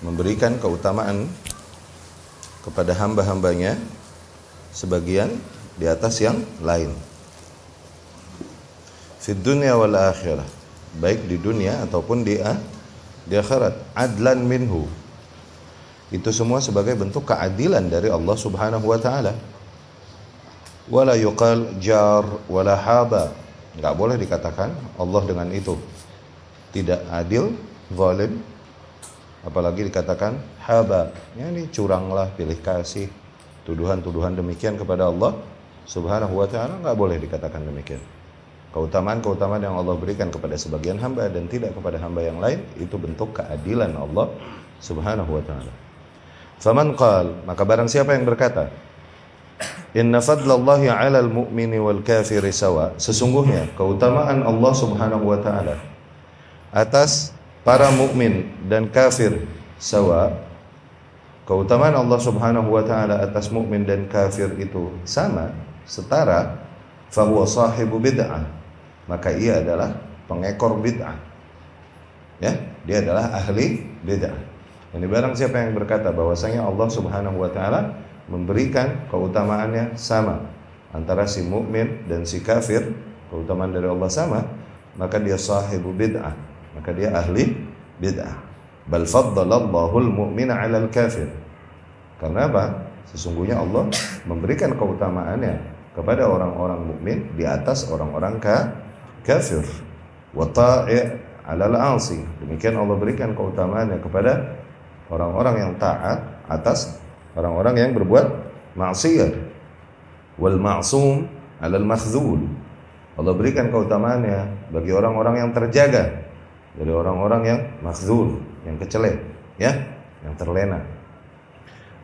memberikan keutamaan kepada hamba-hambanya sebagian di atas yang lain. Di dunia wal akhirah, baik di dunia ataupun di ah, di akhirat, adlan minhu. Itu semua sebagai bentuk keadilan dari Allah Subhanahu wa taala. Wala yuqal jar wala haba. Enggak boleh dikatakan Allah dengan itu tidak adil, zalim apalagi dikatakan haba ya ini curanglah pilih kasih tuduhan-tuduhan demikian kepada Allah Subhanahu wa taala nggak boleh dikatakan demikian keutamaan-keutamaan yang Allah berikan kepada sebagian hamba dan tidak kepada hamba yang lain itu bentuk keadilan Allah Subhanahu wa taala faman qal maka barang siapa yang berkata Inna fadlallahi 'alal mu'mini wal kafiri sawa. Sesungguhnya keutamaan Allah Subhanahu wa taala atas para mukmin dan kafir sawa keutamaan Allah Subhanahu wa taala atas mukmin dan kafir itu sama setara fa huwa sahibu bid'ah maka ia adalah pengekor bid'ah ya dia adalah ahli bid'ah ini barang siapa yang berkata bahwasanya Allah Subhanahu wa taala memberikan keutamaannya sama antara si mukmin dan si kafir keutamaan dari Allah sama maka dia sahibu bid'ah maka dia ahli bid'ah bal faddalallahu al-mu'mina 'ala al-kafir karena apa sesungguhnya Allah memberikan keutamaannya kepada orang-orang mukmin di atas orang-orang ka kafir wa ta'i' 'ala asi demikian Allah berikan keutamaannya kepada orang-orang yang taat atas orang-orang yang berbuat maksiat wal ma'sum 'ala al Allah berikan keutamaannya bagi orang-orang yang terjaga dari orang-orang yang makhzul, yang kecelek, ya, yang terlena.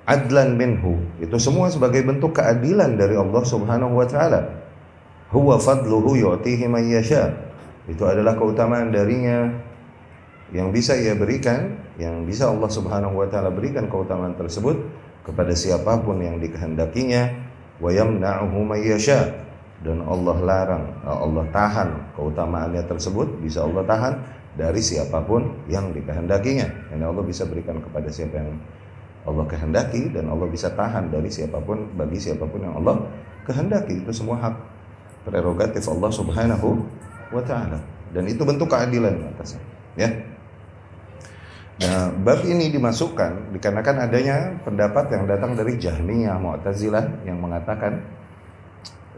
Adlan minhu itu semua sebagai bentuk keadilan dari Allah Subhanahu wa taala. Huwa fadluhu yu'tihi man yasha. Itu adalah keutamaan darinya yang bisa ia berikan, yang bisa Allah Subhanahu wa taala berikan keutamaan tersebut kepada siapapun yang dikehendakinya wa yamna'uhu man yasha dan Allah larang Allah tahan keutamaannya tersebut bisa Allah tahan dari siapapun yang dikehendakinya. Karena Allah bisa berikan kepada siapa yang Allah kehendaki dan Allah bisa tahan dari siapapun bagi siapapun yang Allah kehendaki. Itu semua hak prerogatif Allah Subhanahu wa taala dan itu bentuk keadilan atasnya, ya. Nah, bab ini dimasukkan dikarenakan adanya pendapat yang datang dari Jahmiyah, Mu'tazilah yang mengatakan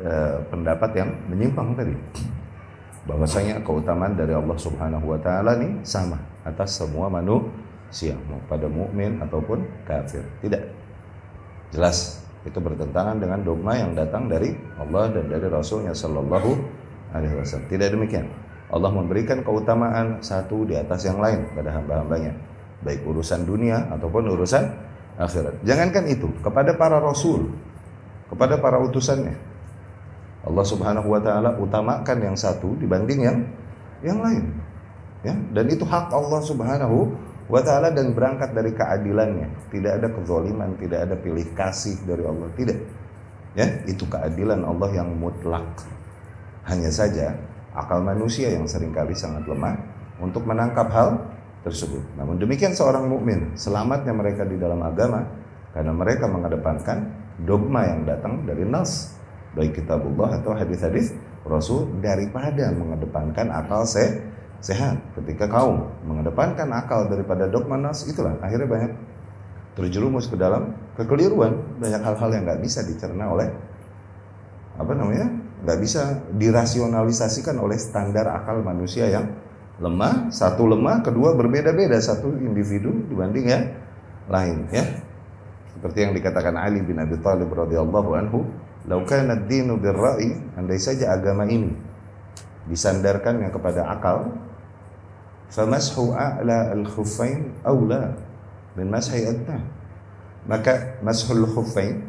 eh, pendapat yang menyimpang tadi bahwasanya keutamaan dari Allah Subhanahu wa taala nih sama atas semua manusia mau pada mukmin ataupun kafir tidak jelas itu bertentangan dengan dogma yang datang dari Allah dan dari Rasulnya Shallallahu Alaihi Wasallam tidak demikian Allah memberikan keutamaan satu di atas yang lain pada hamba-hambanya baik urusan dunia ataupun urusan akhirat jangankan itu kepada para rasul kepada para utusannya Allah Subhanahu wa taala utamakan yang satu dibanding yang yang lain. Ya, dan itu hak Allah Subhanahu wa taala dan berangkat dari keadilannya. Tidak ada kezaliman, tidak ada pilih kasih dari Allah, tidak. Ya, itu keadilan Allah yang mutlak. Hanya saja akal manusia yang seringkali sangat lemah untuk menangkap hal tersebut. Namun demikian seorang mukmin, selamatnya mereka di dalam agama karena mereka mengedepankan dogma yang datang dari nas baik kita kitabullah atau hadis-hadis Rasul daripada mengedepankan akal se sehat ketika kaum mengedepankan akal daripada dogma nas itulah akhirnya banyak terjerumus ke dalam kekeliruan banyak hal-hal yang nggak bisa dicerna oleh apa namanya nggak bisa dirasionalisasikan oleh standar akal manusia yang lemah satu lemah kedua berbeda-beda satu individu dibanding yang lain ya seperti yang dikatakan Ali bin Abi Thalib radhiyallahu anhu Laukan ad-dinu birra'i, andai saja agama ini disandarkannya kepada akal, famashu a'la al-khuffain aula min mashi adna. Maka mashul khuffain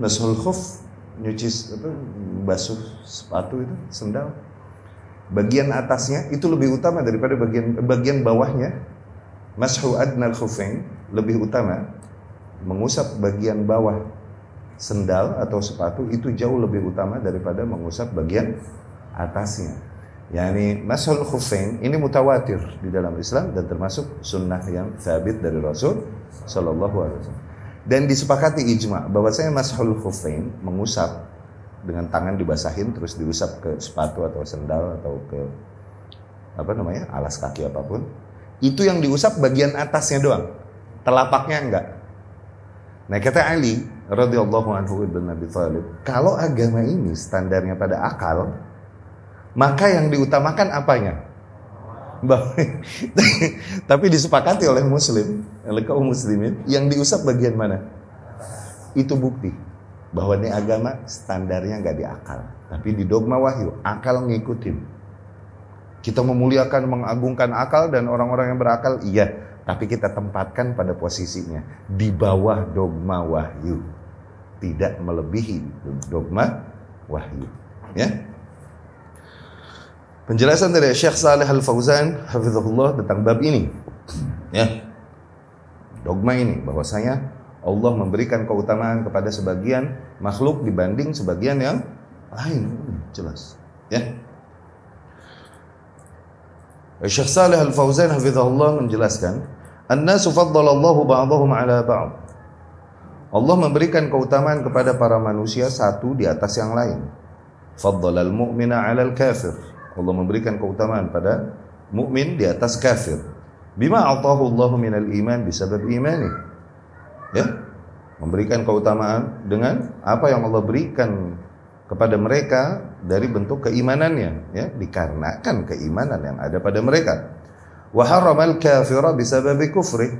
mashul khuff nyuci apa basuh sepatu itu sendal bagian atasnya itu lebih utama daripada bagian bagian bawahnya mashu adna al-khuffain lebih utama mengusap bagian bawah sendal atau sepatu itu jauh lebih utama daripada mengusap bagian atasnya. Yani mashul khufain ini mutawatir di dalam Islam dan termasuk sunnah yang sabit dari Rasul Shallallahu Alaihi Wasallam. Dan disepakati ijma bahwa saya mashul khufain mengusap dengan tangan dibasahin terus diusap ke sepatu atau sendal atau ke apa namanya alas kaki apapun itu yang diusap bagian atasnya doang telapaknya enggak. Nah kata Ali radhiyallahu anhu ibn Abi Thalib, kalau agama ini standarnya pada akal, maka yang diutamakan apanya? Tapi disepakati oleh muslim, oleh kaum muslimin, yang diusap bagian mana? Itu bukti bahwa ini agama standarnya nggak di akal, tapi di dogma wahyu, akal ngikutin. Kita memuliakan, mengagungkan akal dan orang-orang yang berakal, iya, tapi kita tempatkan pada posisinya di bawah dogma wahyu tidak melebihi dogma wahyu ya penjelasan dari Syekh Saleh Al Fauzan hafizahullah tentang bab ini ya dogma ini bahwasanya Allah memberikan keutamaan kepada sebagian makhluk dibanding sebagian yang lain hmm, jelas ya Syekh Saleh Al Fauzan hafizahullah menjelaskan An-nasu Allahu ba'dahum ala ba'd Allah memberikan keutamaan kepada para manusia satu di atas yang lain. Faddalal mu'mina 'alal kafir. Allah memberikan keutamaan pada mukmin di atas kafir. Bima atahu Allahu minal iman bisabab imani. Ya, memberikan keutamaan dengan apa yang Allah berikan kepada mereka dari bentuk keimanannya, ya, dikarenakan keimanan yang ada pada mereka. Wa haramal kafira bisababi kufri.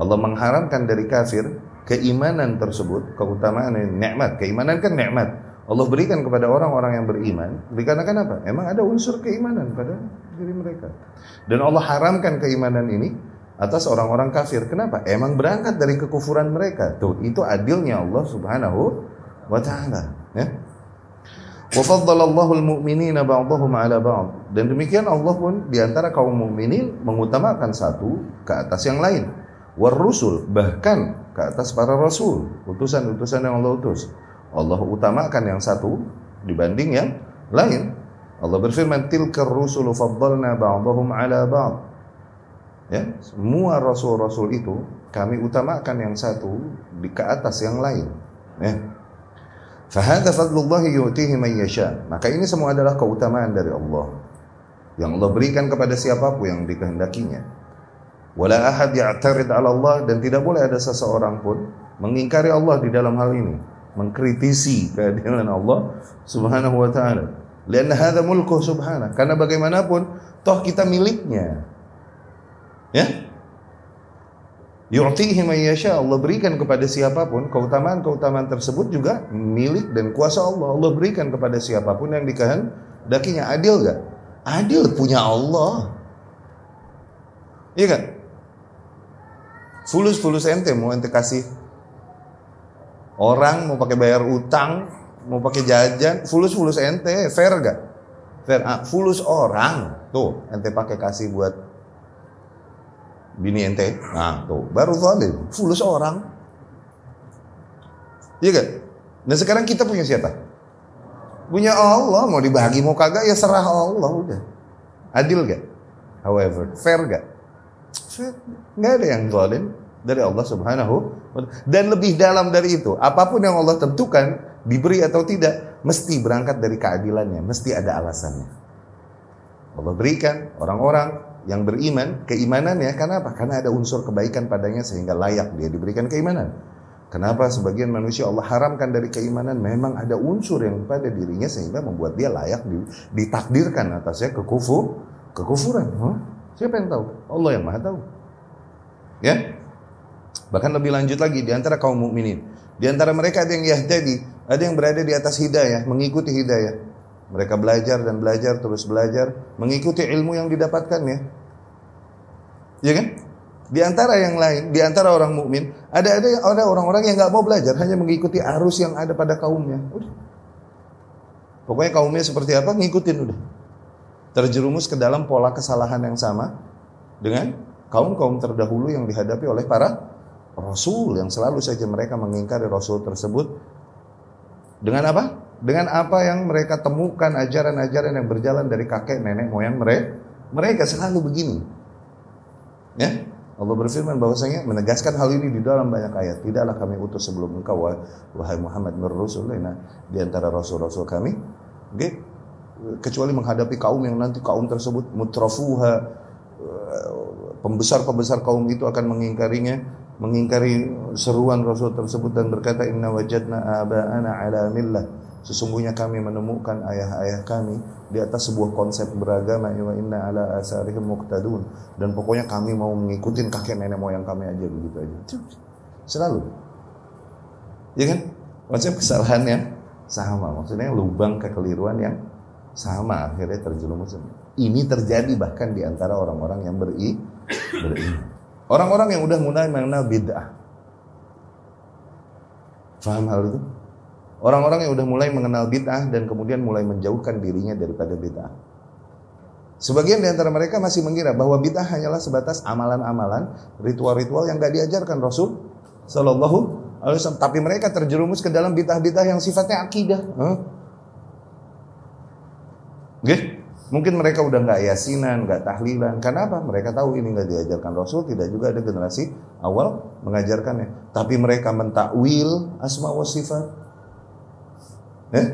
Allah mengharamkan dari kafir keimanan tersebut, keutamaan nikmat. Keimanan kan nikmat. Allah berikan kepada orang-orang yang beriman dikarenakan apa? Emang ada unsur keimanan pada diri mereka. Dan Allah haramkan keimanan ini atas orang-orang kafir. Kenapa? Emang berangkat dari kekufuran mereka. Tuh, itu adilnya Allah Subhanahu wa taala, ya. Wa faddalallahu al-mu'minina ba'dahum Dan demikian Allah pun diantara kaum mukminin mengutamakan satu ke atas yang lain. Warusul bahkan ke atas para rasul, utusan-utusan yang Allah utus. Allah utamakan yang satu dibanding yang lain. Allah berfirman, "Tilka rusulu faddalna ba'dahum 'ala ba'd." Ya, semua rasul-rasul itu kami utamakan yang satu di ke atas yang lain. Ya. Fahadha fadlullah yu'tihi man yasha. Maka ini semua adalah keutamaan dari Allah yang Allah berikan kepada siapapun yang dikehendakinya. Wala ahad ya'tarid 'ala Allah dan tidak boleh ada seseorang pun mengingkari Allah di dalam hal ini, mengkritisi keadilan Allah Subhanahu wa taala. Lian hadza mulku subhanahu. Karena bagaimanapun toh kita miliknya. Ya? Yu'tihi man yasha. Allah berikan kepada siapapun keutamaan-keutamaan tersebut juga milik dan kuasa Allah. Allah berikan kepada siapapun yang dikehendakinya. Adil gak? Adil punya Allah. Iya kan? fulus-fulus ente mau ente kasih orang mau pakai bayar utang mau pakai jajan fulus-fulus ente fair gak fair ah, fulus orang tuh ente pakai kasih buat bini ente nah tuh baru valid fulus orang iya kan nah sekarang kita punya siapa punya Allah mau dibagi mau kagak ya serah Allah udah adil gak however fair gak nggak ada yang zalim dari Allah Subhanahu dan lebih dalam dari itu apapun yang Allah tentukan diberi atau tidak mesti berangkat dari keadilannya mesti ada alasannya Allah berikan orang-orang yang beriman keimanannya karena apa karena ada unsur kebaikan padanya sehingga layak dia diberikan keimanan Kenapa sebagian manusia Allah haramkan dari keimanan? Memang ada unsur yang pada dirinya sehingga membuat dia layak ditakdirkan atasnya kekufu, kekufuran. Huh? Siapa yang tahu? Allah yang Maha tahu. Ya? Bahkan lebih lanjut lagi di antara kaum mukminin. Di antara mereka ada yang jadi ada yang berada di atas hidayah, mengikuti hidayah. Mereka belajar dan belajar terus belajar, mengikuti ilmu yang didapatkannya. Ya kan? Di antara yang lain, di antara orang mukmin, ada ada ada orang-orang yang nggak mau belajar, hanya mengikuti arus yang ada pada kaumnya. Udah. Pokoknya kaumnya seperti apa, ngikutin udah terjerumus ke dalam pola kesalahan yang sama dengan kaum-kaum terdahulu yang dihadapi oleh para rasul yang selalu saja mereka mengingkari rasul tersebut dengan apa? Dengan apa yang mereka temukan ajaran-ajaran yang berjalan dari kakek nenek moyang mereka mereka selalu begini. Ya, Allah berfirman bahwasanya menegaskan hal ini di dalam banyak ayat. Tidaklah kami utus sebelum engkau wahai Muhammad nur rasulina di antara rasul-rasul kami. Oke. Okay? kecuali menghadapi kaum yang nanti kaum tersebut mutrafuha pembesar-pembesar kaum itu akan mengingkarinya mengingkari seruan Rasul tersebut dan berkata inna wajadna aba'ana ala millah sesungguhnya kami menemukan ayah-ayah kami di atas sebuah konsep beragama wa inna ala asarihim muqtadun dan pokoknya kami mau mengikuti kakek nenek moyang kami aja begitu aja selalu ya kan konsep kesalahan yang sama maksudnya lubang kekeliruan yang sama akhirnya terjerumus. Ini terjadi bahkan di antara orang-orang yang beri beriman. Orang-orang yang udah mulai mengenal bid'ah. Faham hal itu? Orang-orang yang udah mulai mengenal bid'ah dan kemudian mulai menjauhkan dirinya daripada bid'ah. Sebagian di antara mereka masih mengira bahwa bid'ah hanyalah sebatas amalan-amalan, ritual-ritual yang gak diajarkan Rasul Shallallahu Alaihi Wasallam. Tapi mereka terjerumus ke dalam bid'ah-bid'ah yang sifatnya akidah. Huh? Eh? Okay? Mungkin mereka udah nggak yasinan, nggak tahlilan. Karena apa? Mereka tahu ini nggak diajarkan Rasul, tidak juga ada generasi awal mengajarkannya. Tapi mereka mentakwil asma wa sifat. Eh?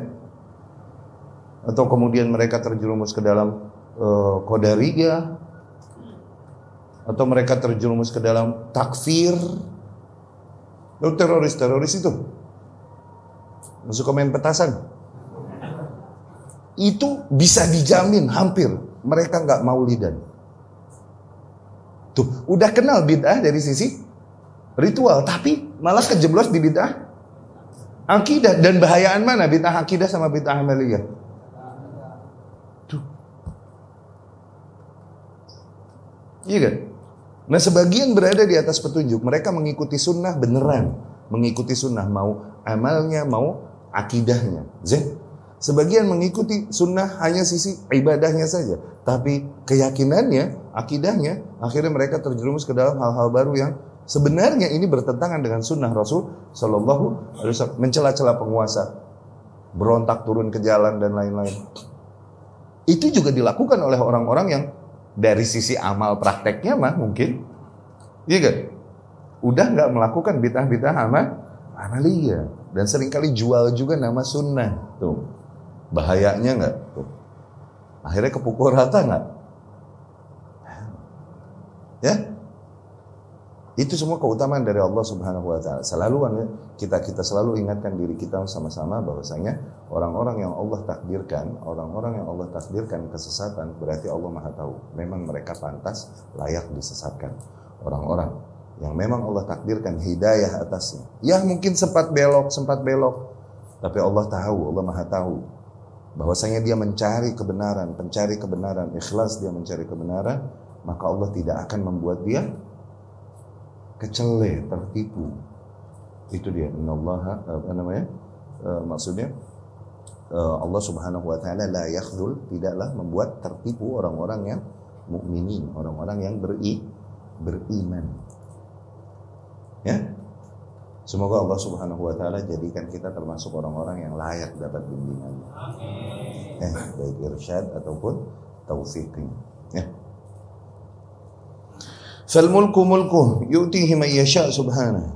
Atau kemudian mereka terjerumus ke dalam uh, eh, kodaria. Atau mereka terjerumus ke dalam takfir. Lalu teroris-teroris itu. Masuk main petasan itu bisa dijamin hampir mereka nggak mau lidan. Tuh, udah kenal bid'ah dari sisi ritual, tapi malah kejeblos di bid'ah akidah dan bahayaan mana bid'ah akidah sama bid'ah amaliyah? Tuh. Iya kan? Nah sebagian berada di atas petunjuk, mereka mengikuti sunnah beneran, mengikuti sunnah mau amalnya mau akidahnya. Zain, Sebagian mengikuti sunnah hanya sisi ibadahnya saja, tapi keyakinannya, akidahnya, akhirnya mereka terjerumus ke dalam hal-hal baru yang sebenarnya ini bertentangan dengan sunnah Rasul Shallallahu Alaihi Wasallam, mencela-cela penguasa, berontak turun ke jalan dan lain-lain. Itu juga dilakukan oleh orang-orang yang dari sisi amal prakteknya mah mungkin, iya kan? Udah nggak melakukan bid'ah-bid'ah amal amalia dan seringkali jual juga nama sunnah tuh bahayanya nggak tuh akhirnya kepukul rata nggak ya itu semua keutamaan dari Allah Subhanahu wa taala. Selalu ya. kita kita selalu ingatkan diri kita sama-sama bahwasanya orang-orang yang Allah takdirkan, orang-orang yang Allah takdirkan kesesatan berarti Allah Maha tahu. Memang mereka pantas layak disesatkan. Orang-orang yang memang Allah takdirkan hidayah atasnya. Ya mungkin sempat belok, sempat belok. Tapi Allah tahu, Allah Maha tahu bahwasanya dia mencari kebenaran, pencari kebenaran, ikhlas dia mencari kebenaran, maka Allah tidak akan membuat dia kecele, tertipu. Itu dia innallaha eh, apa namanya? Eh, maksudnya eh, Allah Subhanahu wa taala la yakhzul, tidaklah membuat tertipu orang-orang yang mukminin, orang-orang yang beri beriman. Ya, Semoga Allah Subhanahu wa taala jadikan kita termasuk orang-orang yang layak dapat bimbingan. Amin. Eh, baik irsyad ataupun taufiqin. Ya. Fal mulku mulku yu'tihi may yasha subhanahu.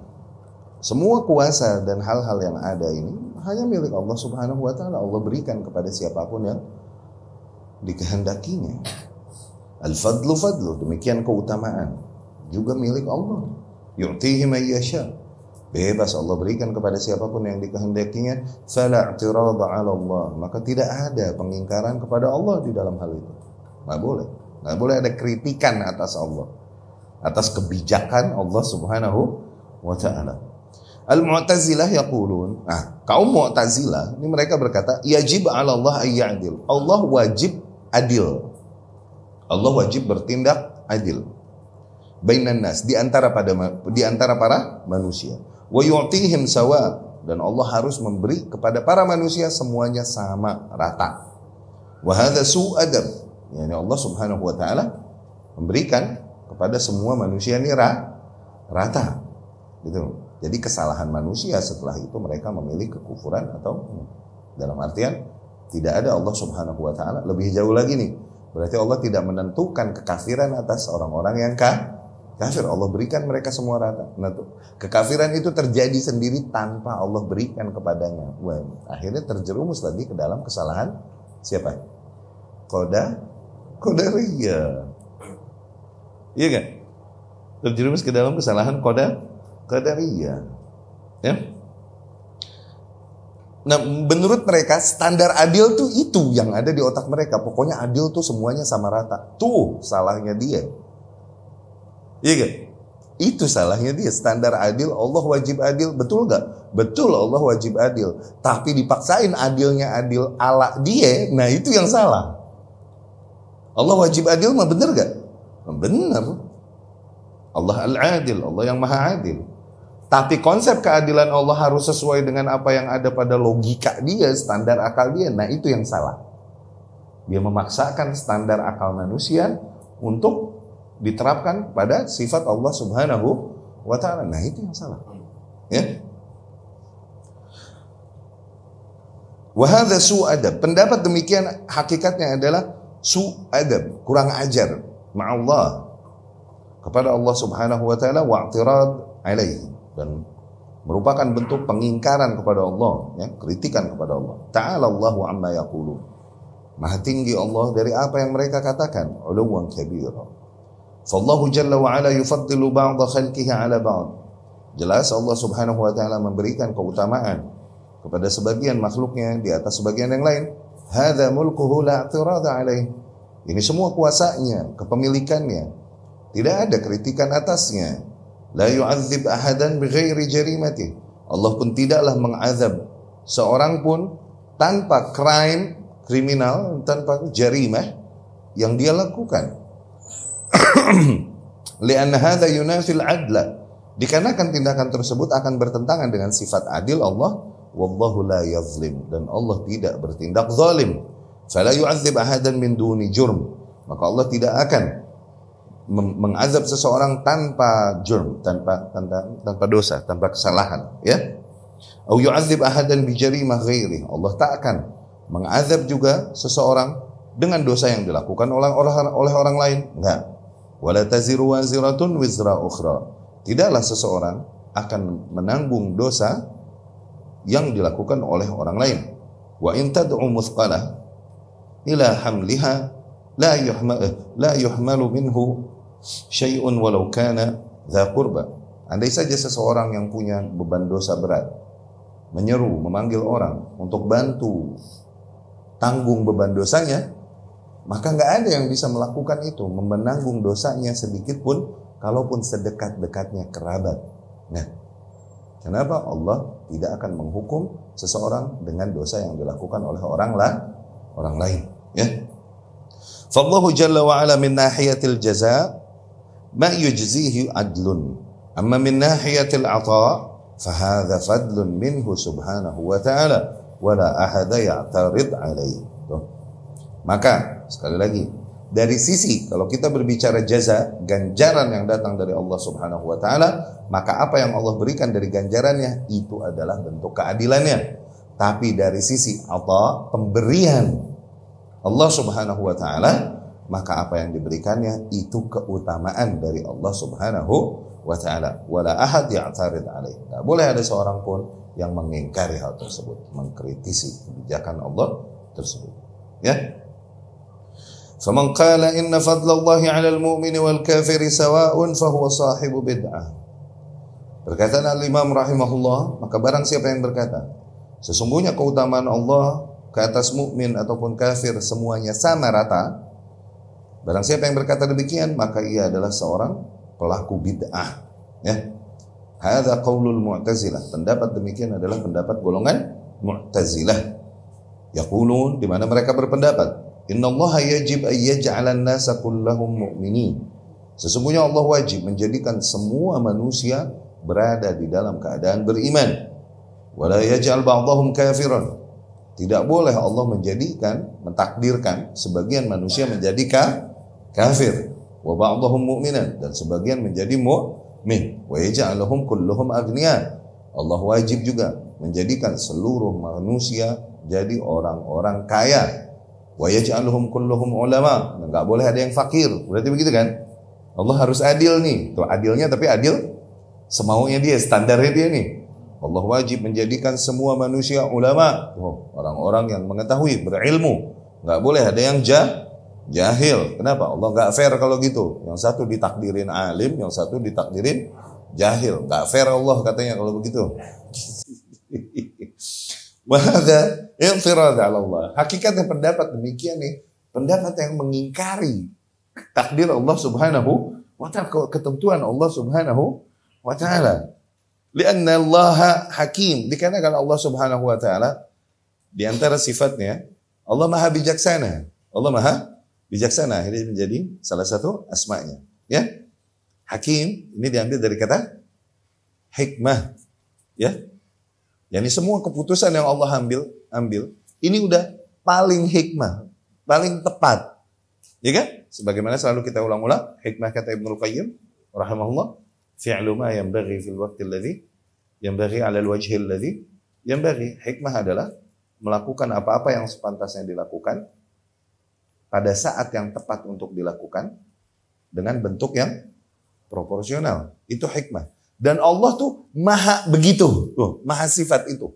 Semua kuasa dan hal-hal yang ada ini hanya milik Allah Subhanahu wa taala. Allah berikan kepada siapapun yang dikehendakinya. Al-fadlu fadlu, demikian keutamaan juga milik Allah. Yu'tihi may yasha. Bebas Allah berikan kepada siapapun yang dikehendakinya. Fala i'tirada 'ala Allah. Maka tidak ada pengingkaran kepada Allah di dalam hal itu. Nggak boleh. Nggak boleh ada kritikan atas Allah. Atas kebijakan Allah Subhanahu wa taala. Al-Mu'tazilah yaqulun. Nah, kaum Mu'tazilah ini mereka berkata yajib 'ala Allah ayyadil. Allah wajib adil. Allah wajib bertindak adil. Bainan nas di antara pada di antara para manusia wa yu'tihim sawa dan Allah harus memberi kepada para manusia semuanya sama rata. Wa hadza su'adab. Yani Allah Subhanahu wa taala memberikan kepada semua manusia ini rata. Gitu. Jadi kesalahan manusia setelah itu mereka memilih kekufuran atau dalam artian tidak ada Allah Subhanahu wa taala lebih jauh lagi nih. Berarti Allah tidak menentukan kekafiran atas orang-orang yang kafir Kafir Allah berikan mereka semua rata. Nah tuh, kekafiran itu terjadi sendiri tanpa Allah berikan kepadanya. Wah, akhirnya terjerumus lagi ke dalam kesalahan siapa? Koda, kodaria. Iya kan? Terjerumus ke dalam kesalahan koda, kodaria. Ya? Nah, menurut mereka standar adil tuh itu yang ada di otak mereka. Pokoknya adil tuh semuanya sama rata. Tuh salahnya dia. Iya kan? Itu salahnya dia. Standar adil, Allah wajib adil. Betul nggak? Betul Allah wajib adil. Tapi dipaksain adilnya adil ala dia, nah itu yang salah. Allah wajib adil mah bener gak? Bener. Allah al-adil, Allah yang maha adil. Tapi konsep keadilan Allah harus sesuai dengan apa yang ada pada logika dia, standar akal dia. Nah itu yang salah. Dia memaksakan standar akal manusia untuk diterapkan pada sifat Allah Subhanahu wa taala. Nah, itu yang salah. Ya. Wahada su adab. Pendapat demikian hakikatnya adalah su adab, kurang ajar ma'allah kepada Allah Subhanahu wa taala i'tirad alaihi dan merupakan bentuk pengingkaran kepada Allah, ya, kritikan kepada Allah. Ta'ala wa amma yaqulu. Maha tinggi Allah dari apa yang mereka katakan, uluwan kabira Fallahu jalla wa ala yufaddilu ba'dha khalqihi ala ba'd. Jelas Allah Subhanahu wa taala memberikan keutamaan kepada sebagian makhluknya di atas sebagian yang lain. Hadza mulkuhu la i'tirada alaih. Ini semua kuasanya, kepemilikannya. Tidak ada kritikan atasnya. La yu'adzib ahadan bighairi jarimati. Allah pun tidaklah mengazab seorang pun tanpa crime kriminal tanpa jarimah yang dia lakukan. Lian hadza yunafil adla. Dikarenakan tindakan tersebut akan bertentangan dengan sifat adil Allah, wallahu la yazlim dan Allah tidak bertindak zalim. Fala yu'adzib ahadan min duni jurm. Maka Allah tidak akan mengazab seseorang tanpa jurm, tanpa tanpa tanpa dosa, tanpa kesalahan, ya. Au yu'adzib ahadan bi jarimah ghairi. Allah tak akan mengazab juga seseorang dengan dosa yang dilakukan oleh orang oleh orang lain. Enggak. Wala taziru waziratun wizra ukhra. Tidaklah seseorang akan menanggung dosa yang dilakukan oleh orang lain. Wa in tad'u muthqalah ila hamliha la yuhma eh, la yuhmalu minhu syai'un walau kana dha qurba. Andai saja seseorang yang punya beban dosa berat menyeru, memanggil orang untuk bantu tanggung beban dosanya, maka nggak ada yang bisa melakukan itu, menanggung dosanya sedikit pun, kalaupun sedekat-dekatnya kerabat. Nah, kenapa Allah tidak akan menghukum seseorang dengan dosa yang dilakukan oleh orang lah, orang lain? Ya. Fallahu jalla wa ala min nahiyatil jaza ma yujzihi adlun. Amma min nahiyatil ata fahadha fadlun minhu subhanahu wa ta'ala wala ahada ya'tarid alaihi. Maka Sekali lagi, dari sisi kalau kita berbicara jaza, ganjaran yang datang dari Allah Subhanahu wa taala, maka apa yang Allah berikan dari ganjarannya itu adalah bentuk keadilannya. Tapi dari sisi atau pemberian Allah Subhanahu wa taala, maka apa yang diberikannya itu keutamaan dari Allah Subhanahu wa taala. Wala ahad ya'tarid alaih. Tidak boleh ada seorang pun yang mengingkari hal tersebut, mengkritisi kebijakan Allah tersebut. Ya, فمن قال إن فضل الله على المؤمن والكافر سواء فهو صاحب بدعة Berkata Al-Imam rahimahullah, maka barang siapa yang berkata, sesungguhnya keutamaan Allah ke atas mukmin ataupun kafir semuanya sama rata. Barang siapa yang berkata demikian, maka ia adalah seorang pelaku bid'ah. Ya. Hadza qaulul Mu'tazilah. Pendapat demikian adalah pendapat golongan Mu'tazilah. Yaqulun di mana mereka berpendapat Innallaha yajib ayyaj'alan nasa kullahum mu'minin. Sesungguhnya Allah wajib menjadikan semua manusia berada di dalam keadaan beriman. Wala yaj'al ba'dahum kafiran. Tidak boleh Allah menjadikan, mentakdirkan sebagian manusia menjadi kafir. Wa ba'dahum mu'minan dan sebagian menjadi mu'min. Wa yaj'aluhum kulluhum agniya. Allah wajib juga menjadikan seluruh manusia jadi orang-orang kaya Wa yaj'aluhum kulluhum ulama. Enggak boleh ada yang fakir. Berarti begitu kan? Allah harus adil nih. Tuh adilnya tapi adil semaunya dia, standarnya dia nih. Allah wajib menjadikan semua manusia ulama, oh, orang-orang yang mengetahui, berilmu. enggak boleh ada yang jah, jahil. Kenapa? Allah enggak fair kalau gitu. Yang satu ditakdirin alim, yang satu ditakdirin jahil. enggak fair Allah katanya kalau begitu. Wahada Intirad ala Allah. Hakikatnya pendapat demikian nih, pendapat yang mengingkari takdir Allah Subhanahu wa taala, ketentuan Allah Subhanahu wa taala. Karena Allah hakim, dikarenakan Allah Subhanahu wa taala di antara sifatnya Allah Maha bijaksana. Allah Maha bijaksana ini menjadi salah satu asmanya, ya. Hakim ini diambil dari kata hikmah, ya. Yani semua keputusan yang Allah ambil ambil. Ini udah paling hikmah, paling tepat. Ya kan? Sebagaimana selalu kita ulang-ulang, hikmah kata Ibnu Qayyim rahimahullah, fi'lu ma yanbaghi fil waqti alladhi yanbaghi 'ala al-wajhi alladhi yanbaghi. Hikmah adalah melakukan apa-apa yang sepantasnya dilakukan pada saat yang tepat untuk dilakukan dengan bentuk yang proporsional. Itu hikmah. Dan Allah tuh maha begitu, tuh, maha sifat itu.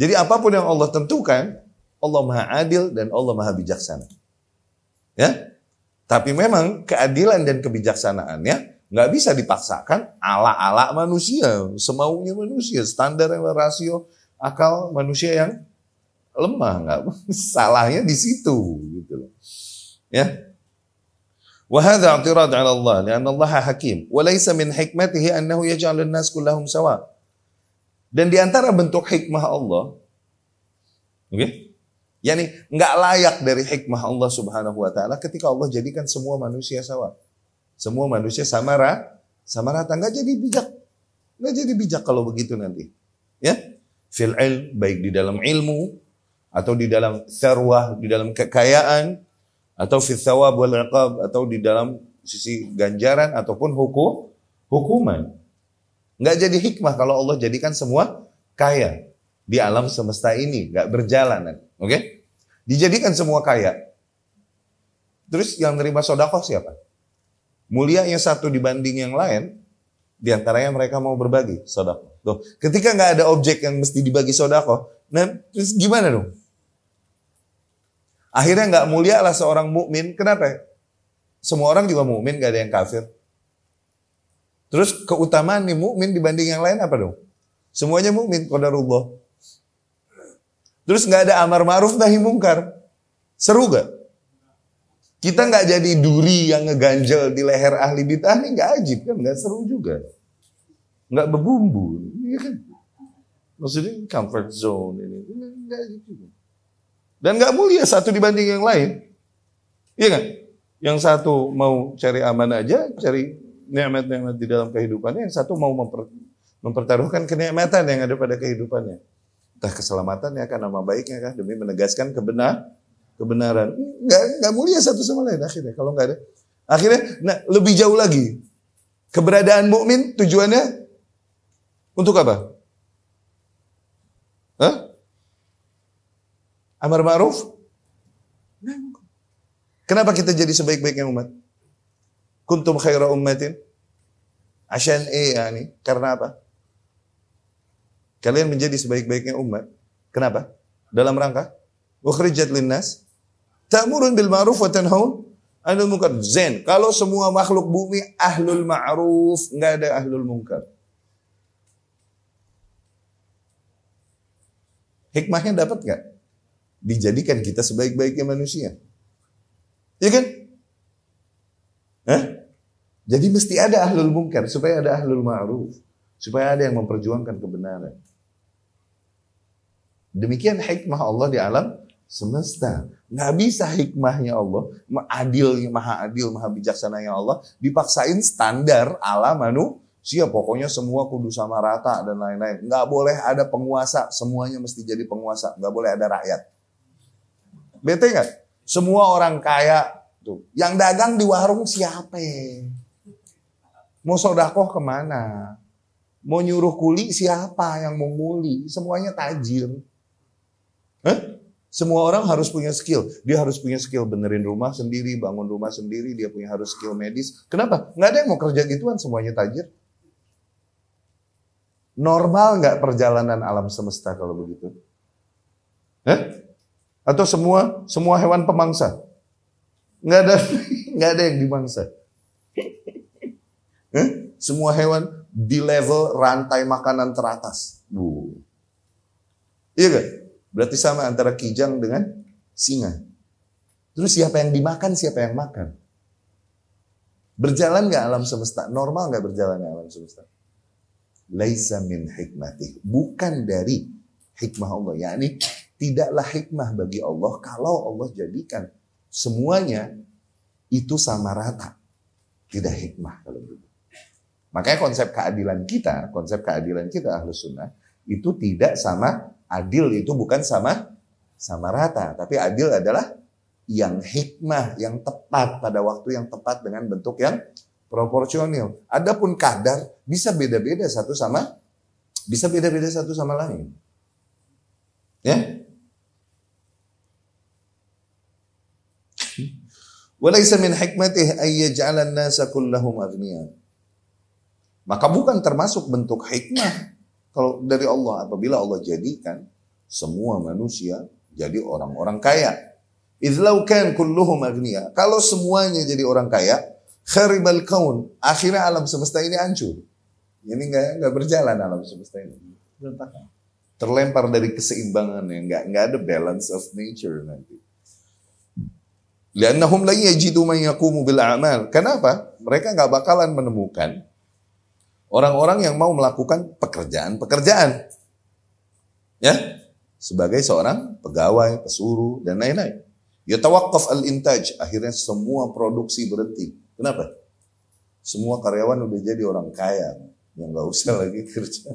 Jadi apapun yang Allah tentukan, Allah Maha Adil dan Allah Maha Bijaksana. Ya? Tapi memang keadilan dan kebijaksanaannya nggak bisa dipaksakan ala-ala manusia, semaunya manusia, standar yang rasio akal manusia yang lemah nggak salahnya di situ gitu loh. Ya. Wahada اعتراض ala Allah, karena Allah hakim. وليس min حكمته أنه يجعل الناس كلهم سواء dan di antara bentuk hikmah Allah, oke? Okay? Yani nggak layak dari hikmah Allah Subhanahu wa taala ketika Allah jadikan semua manusia sama. Semua manusia sama ra, sama rata nggak jadi bijak. Nggak jadi bijak kalau begitu nanti. Ya? Fil ilm baik di dalam ilmu atau di dalam sarwah, di dalam kekayaan atau fil thawab wal atau di dalam sisi ganjaran ataupun hukum hukuman. Nggak jadi hikmah kalau Allah jadikan semua kaya di alam semesta ini. Nggak berjalan. Oke? Okay? Dijadikan semua kaya. Terus yang nerima sodako siapa? Mulia yang satu dibanding yang lain, diantaranya mereka mau berbagi sodako. Tuh, ketika nggak ada objek yang mesti dibagi sodako, nah terus gimana dong? Akhirnya nggak mulia lah seorang mukmin. Kenapa? Semua orang juga mukmin, nggak ada yang kafir. Terus keutamaan nih mukmin dibanding yang lain apa dong? Semuanya mukmin qadarullah. Terus nggak ada amar ma'ruf nahi mungkar. Seru gak? Kita nggak jadi duri yang ngeganjel di leher ahli bid'ah nih nggak ajib kan? Nggak seru juga. Nggak berbumbu. ya kan? Maksudnya comfort zone ini. Nggak ajib juga. Dan nggak mulia satu dibanding yang lain. Iya kan? Yang satu mau cari aman aja, cari nikmat-nikmat di dalam kehidupannya, yang satu mau memper, mempertaruhkan kenikmatan yang ada pada kehidupannya. Entah keselamatannya kan, nama baiknya kan, demi menegaskan kebenar, kebenaran. Nggak, nggak mulia satu sama lain akhirnya, kalau nggak ada. Akhirnya, nah, lebih jauh lagi. Keberadaan mukmin tujuannya untuk apa? Hah? Amar ma'ruf? Kenapa kita jadi sebaik-baiknya umat? kuntum khaira ummatin asyan eh yani karena apa? Kalian menjadi sebaik-baiknya umat. Kenapa? Dalam rangka ukhrijat linnas ta'murun bil ma'ruf wa tanhaun 'anil munkar. Zen, kalau semua makhluk bumi ahlul ma'ruf, nggak ada ahlul munkar. Hikmahnya dapat nggak? Dijadikan kita sebaik-baiknya manusia. Ya kan? Hah? Jadi mesti ada ahlul mungkar supaya ada ahlul ma'ruf, supaya ada yang memperjuangkan kebenaran. Demikian hikmah Allah di alam semesta. Nggak bisa hikmahnya Allah, adilnya maha adil, maha bijaksana nya Allah dipaksain standar ala manusia. Pokoknya semua kudu sama rata dan lain-lain. Nggak boleh ada penguasa, semuanya mesti jadi penguasa. Nggak boleh ada rakyat. Bete nggak? Semua orang kaya tuh. Yang dagang di warung siapa? Mau sodakoh kemana? Mau nyuruh kuli siapa yang mau nguli? Semuanya tajir. Hah? Semua orang harus punya skill. Dia harus punya skill benerin rumah sendiri, bangun rumah sendiri, dia punya harus skill medis. Kenapa? Nggak ada yang mau kerja gituan, semuanya tajir. Normal nggak perjalanan alam semesta kalau begitu? Hah? Atau semua semua hewan pemangsa? Nggak ada nggak ada yang dimangsa. Eh? Semua hewan di level rantai makanan teratas. Bu. Iya kan? Berarti sama antara kijang dengan singa. Terus siapa yang dimakan, siapa yang makan? Berjalan nggak alam semesta? Normal nggak berjalan alam semesta? Laisa min hikmatih. Bukan dari hikmah Allah. yakni tidaklah hikmah bagi Allah kalau Allah jadikan semuanya itu sama rata. Tidak hikmah kalau begitu. Makanya konsep keadilan kita, konsep keadilan kita ahlus sunnah itu tidak sama adil itu bukan sama sama rata, tapi adil adalah yang hikmah, yang tepat pada waktu yang tepat dengan bentuk yang proporsional. Adapun kadar bisa beda-beda satu sama bisa beda-beda satu sama lain. Ya? Walaysa min hikmatih ayyaj'alan nasa kullahum agniya. Maka bukan termasuk bentuk hikmah kalau dari Allah apabila Allah jadikan semua manusia jadi orang-orang kaya. Idlau kan kulluhum agniya. Kalau semuanya jadi orang kaya, kharibal kaun. Akhirnya alam semesta ini hancur. Ini enggak nggak berjalan alam semesta ini. Terlempar dari keseimbangan yang Enggak nggak ada balance of nature nanti. nahum lagi yajidu man yaqumu bil a'mal. Kenapa? Mereka nggak bakalan menemukan Orang-orang yang mau melakukan pekerjaan-pekerjaan. Ya, sebagai seorang pegawai, pesuruh, dan lain-lain. Ya tawakaf al-intaj, akhirnya semua produksi berhenti. Kenapa? Semua karyawan udah jadi orang kaya, yang nggak usah lagi kerja.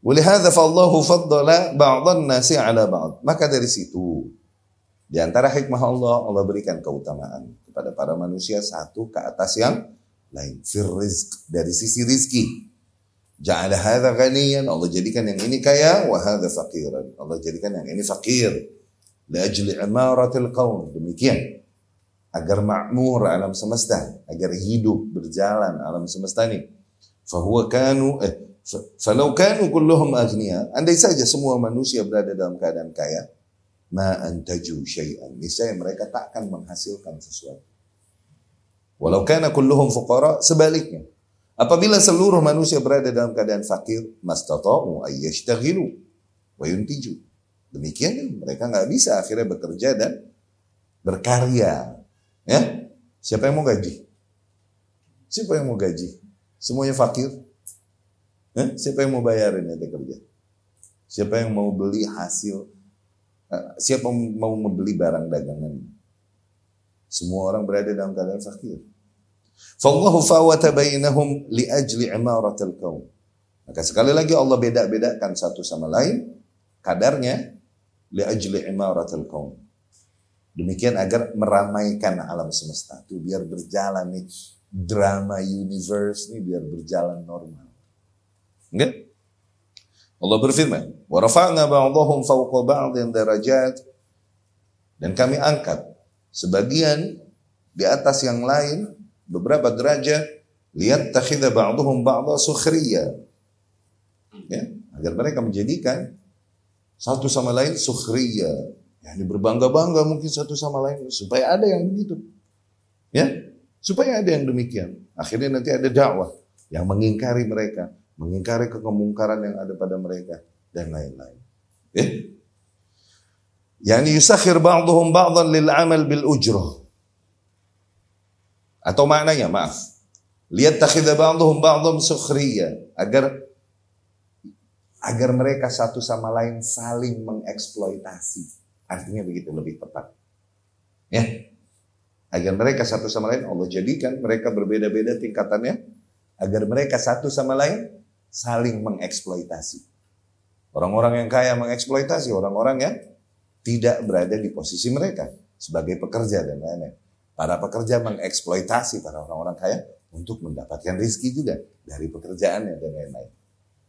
Walihada fallahu faddala ba'dhan nasi ala ba'd. Maka dari situ, di antara hikmah Allah, Allah berikan keutamaan kepada para manusia satu ke atas yang lain. firrizq dari sisi rizki. Ja'ala hadza ghaniyan, Allah jadikan yang ini kaya wa hadza faqiran. Allah jadikan yang ini fakir. Li ajli imaratil qaum. Demikian agar makmur alam semesta, agar hidup berjalan alam semesta ini. Fahuwa kanu eh falau kanu kulluhum agniya, andai saja semua manusia berada dalam keadaan kaya, ma antaju syai'an. Niscaya mereka tak akan menghasilkan sesuatu. Walau kana kulluhum fuqara, sebaliknya. Apabila seluruh manusia berada dalam keadaan fakir, mastata'u ayyashtaghilu wa yuntiju. Demikian mereka nggak bisa akhirnya bekerja dan berkarya. Ya? Siapa yang mau gaji? Siapa yang mau gaji? Semuanya fakir. Ya? Siapa yang mau bayarin nanti kerja? Siapa yang mau beli hasil? Eh, siapa yang mau membeli barang dagangan? Semua orang berada dalam keadaan fakir. Fallahu fawata bainahum li ajli imaratil kaum. Maka sekali lagi Allah beda-bedakan satu sama lain kadarnya li ajli imaratil kaum. Demikian agar meramaikan alam semesta itu biar berjalan nih drama universe nih biar berjalan normal. Enggak? Allah berfirman, "Wa rafa'na ba'dahum fawqa ba'din darajat." Dan kami angkat sebagian di atas yang lain beberapa derajat lihat takhidah ba'duhum ba'da sukhriya ya agar mereka menjadikan satu sama lain sukhriya yakni berbangga-bangga mungkin satu sama lain supaya ada yang begitu ya supaya ada yang demikian akhirnya nanti ada dakwah yang mengingkari mereka mengingkari kekemungkaran yang ada pada mereka dan lain-lain ya Yani yusakhir ba'dhum ba'dhan lil amal bil ujrah. Atau maknanya, maaf. Liyattakhidha ba'duhum ba'dhum sukhriya. Agar agar mereka satu sama lain saling mengeksploitasi. Artinya begitu lebih tepat. Ya. Agar mereka satu sama lain Allah jadikan mereka berbeda-beda tingkatannya agar mereka satu sama lain saling mengeksploitasi. Orang-orang yang kaya mengeksploitasi orang-orang yang tidak berada di posisi mereka sebagai pekerja dan lain-lain. Para pekerja mengeksploitasi para orang-orang kaya untuk mendapatkan rizki juga dari pekerjaannya dan lain-lain.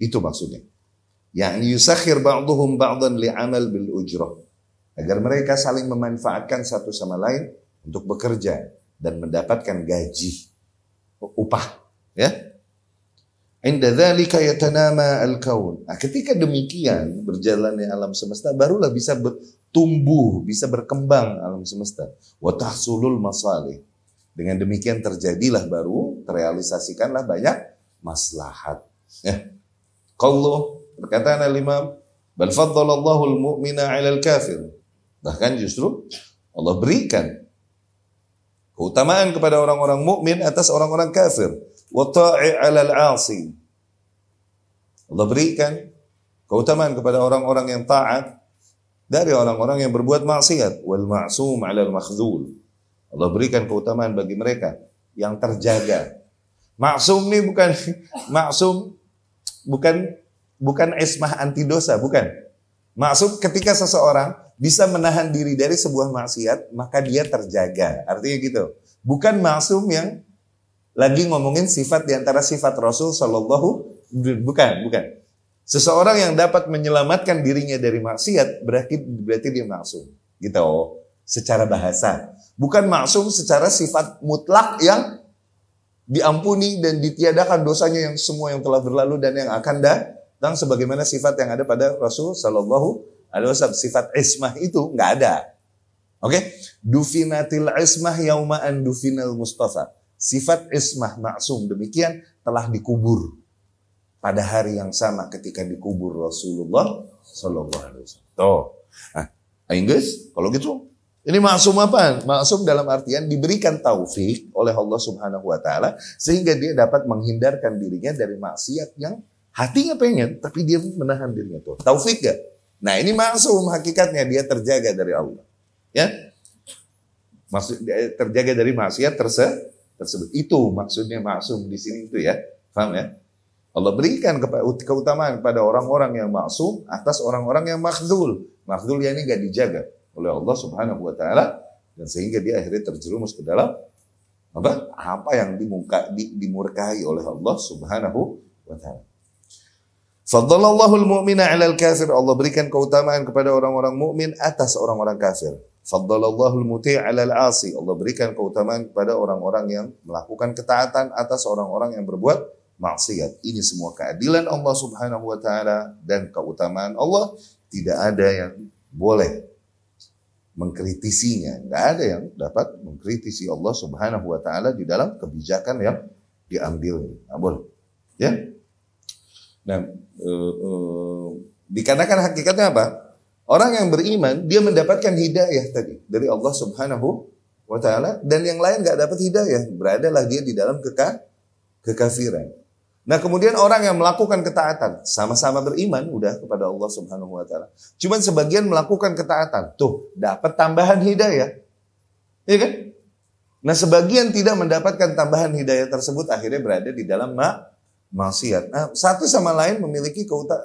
Itu maksudnya. Yang yusakhir ba'duhum ba'dan li'amal bil ujrah. Agar mereka saling memanfaatkan satu sama lain untuk bekerja dan mendapatkan gaji upah ya yatanama al Nah, ketika demikian berjalannya alam semesta barulah bisa bertumbuh, bisa berkembang alam semesta. Wa tahsulul masalih. Dengan demikian terjadilah baru terrealisasikanlah banyak maslahat. Ya. Qallu perkataan al-Imam bal faddalallahu al-mu'mina 'ala al-kafir. Bahkan justru Allah berikan keutamaan kepada orang-orang mukmin atas orang-orang kafir. Wata'i 'alal 'asi. Allah berikan keutamaan kepada orang-orang yang taat dari orang-orang yang berbuat maksiat wal ma'sum 'alal makhzul. Allah berikan keutamaan bagi mereka yang terjaga. Maksum ini bukan maksum bukan bukan esmah anti dosa, bukan. Maksum ketika seseorang bisa menahan diri dari sebuah maksiat, maka dia terjaga. Artinya gitu. Bukan maksum yang lagi ngomongin sifat diantara sifat Rasul Shallallahu bukan bukan seseorang yang dapat menyelamatkan dirinya dari maksiat berarti berarti dia maksum gitu oh, secara bahasa bukan maksum secara sifat mutlak yang diampuni dan ditiadakan dosanya yang semua yang telah berlalu dan yang akan datang sebagaimana sifat yang ada pada Rasul Shallallahu Alaihi Wasallam sifat ismah itu nggak ada oke okay? dufinatil ismah an dufinal Mustafa Sifat ismah maksum demikian telah dikubur pada hari yang sama ketika dikubur Rasulullah Shallallahu Alaihi Wasallam. Toh, nah, Inggris kalau gitu ini maksum apa? Maksum dalam artian diberikan taufik oleh Allah Subhanahu wa taala sehingga dia dapat menghindarkan dirinya dari maksiat yang hatinya pengen tapi dia menahan dirinya tuh. Taufik gak? Nah, ini maksum hakikatnya dia terjaga dari Allah. Ya. Maksud terjaga dari maksiat terse tersebut. Itu maksudnya maksum di sini itu ya. Paham ya? Allah berikan keutamaan kepada orang-orang yang maksum atas orang-orang yang makhzul. Makhzul yang ini gak dijaga oleh Allah Subhanahu wa taala dan sehingga dia akhirnya terjerumus ke dalam apa? Apa yang dimuka, di, dimurkai oleh Allah Subhanahu wa taala. Fadlallahu al-mu'mina 'ala al-kafir. Allah berikan keutamaan kepada orang-orang mukmin atas orang-orang kafir. Faddalallahu al-muti' 'ala al-'asi. Allah berikan keutamaan kepada orang-orang yang melakukan ketaatan atas orang-orang yang berbuat maksiat. Ini semua keadilan Allah Subhanahu wa taala dan keutamaan Allah tidak ada yang boleh mengkritisinya. Tidak ada yang dapat mengkritisi Allah Subhanahu wa taala di dalam kebijakan yang diambil. Nah, Ya. Nah, e, eh, e, eh, dikatakan hakikatnya apa? Orang yang beriman dia mendapatkan hidayah tadi dari Allah Subhanahu wa taala dan yang lain nggak dapat hidayah, beradalah dia di dalam keka kekafiran. Nah, kemudian orang yang melakukan ketaatan sama-sama beriman udah kepada Allah Subhanahu wa taala. Cuman sebagian melakukan ketaatan, tuh dapat tambahan hidayah. Iya kan? Nah, sebagian tidak mendapatkan tambahan hidayah tersebut akhirnya berada di dalam ma maksiat. Nah, satu sama lain memiliki keuta